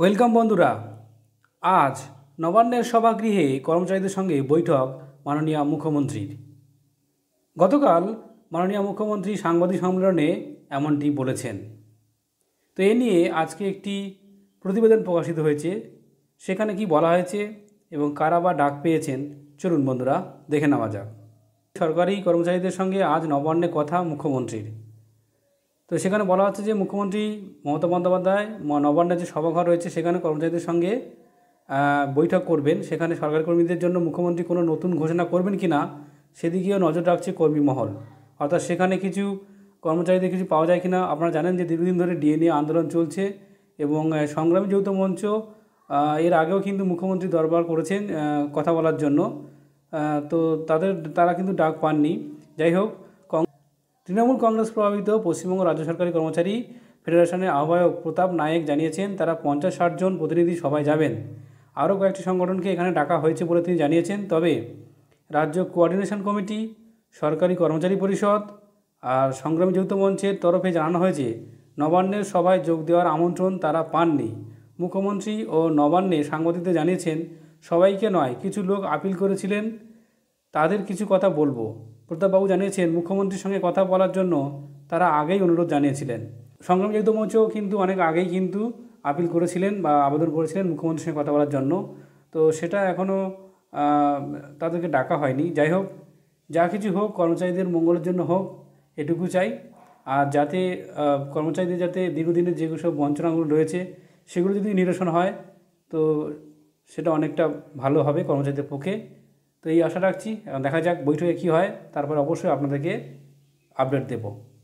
welcome বন্ধুরা আজ নবান্নের সভাগৃহে কর্মচারীদের সঙ্গে বৈঠক মাননীয় মুখ্যমন্ত্রীর গতকাল মাননীয় মুখ্যমন্ত্রী সাংবাদিক সম্মেলনে এমনটি বলেছেন তো এ নিয়ে আজকে একটি প্রতিবেদন প্রকাশিত হয়েছে সেখানে কি বলা হয়েছে এবং কারা বা ডাক পেয়েছেন চলুন বন্ধুরা দেখে নেওয়া যাক সরকারি কর্মচারীদের সঙ্গে আজ নবান্নে কথা মুখ্যমন্ত্রীর তো সেখানে বলা হচ্ছে যে মুখ্যমন্ত্রী মমতা বন্দ্যোপাধ্যায় নবান্নের যে সভাঘর রয়েছে সেখানে কর্মচারীদের সঙ্গে বৈঠক করবেন সেখানে সরকারি কর্মীদের জন্য মুখ্যমন্ত্রী কোনো নতুন ঘোষণা করবেন কি না সেদিকেও নজর রাখছে কর্মী মহল অর্থাৎ সেখানে কিছু কর্মচারীদের কিছু পাওয়া যায় কি না আপনারা জানেন যে দীর্ঘদিন ধরে ডিএনএ আন্দোলন চলছে এবং সংগ্রামী যৌথ মঞ্চ এর আগেও কিন্তু মুখ্যমন্ত্রী দরবার করেছেন কথা বলার জন্য তো তাদের তারা কিন্তু ডাক পাননি যাই হোক তৃণমূল কংগ্রেস প্রভাবিত পশ্চিমবঙ্গ রাজ্য সরকারি কর্মচারী ফেডারেশনের আহ্বায়ক প্রতাপ নায়েক জানিয়েছেন তারা পঞ্চাশ ষাটজন প্রতিনিধি সবাই যাবেন আরও কয়েকটি সংগঠনকে এখানে ডাকা হয়েছে বলে তিনি জানিয়েছেন তবে রাজ্য কোঅর্ডিনেশন কমিটি সরকারি কর্মচারী পরিষদ আর সংগ্রামী যৌথ মঞ্চের তরফে জানানো হয়েছে নবান্নের সভায় যোগ দেওয়ার আমন্ত্রণ তারা পাননি মুখ্যমন্ত্রী ও নবান্নে সাংবাদিকদের জানিয়েছেন সবাইকে নয় কিছু লোক আপিল করেছিলেন তাদের কিছু কথা বলবো প্রতাপবাবু জানিয়েছেন মুখ্যমন্ত্রীর সঙ্গে কথা বলার জন্য তারা আগেই অনুরোধ জানিয়েছিলেন সংগ্রাম যুক্ত মঞ্চও কিন্তু অনেক আগেই কিন্তু আপিল করেছিলেন বা আবেদন করেছিলেন মুখ্যমন্ত্রীর সঙ্গে কথা বলার জন্য তো সেটা এখনও তাদেরকে ডাকা হয়নি যাই হোক যা কিছু হোক কর্মচারীদের মঙ্গলের জন্য হোক এটুকু চাই আর যাতে কর্মচারীদের যাতে দীর্ঘদিনের যে সব বঞ্চনাগুলো রয়েছে সেগুলো যদি নিরসন হয় তো সেটা অনেকটা ভালো হবে কর্মচারীদের পক্ষে তো এই আশা রাখছি দেখা যাক বৈঠকে কী হয় তারপর অবশ্যই আপনাদেরকে আপডেট দেবো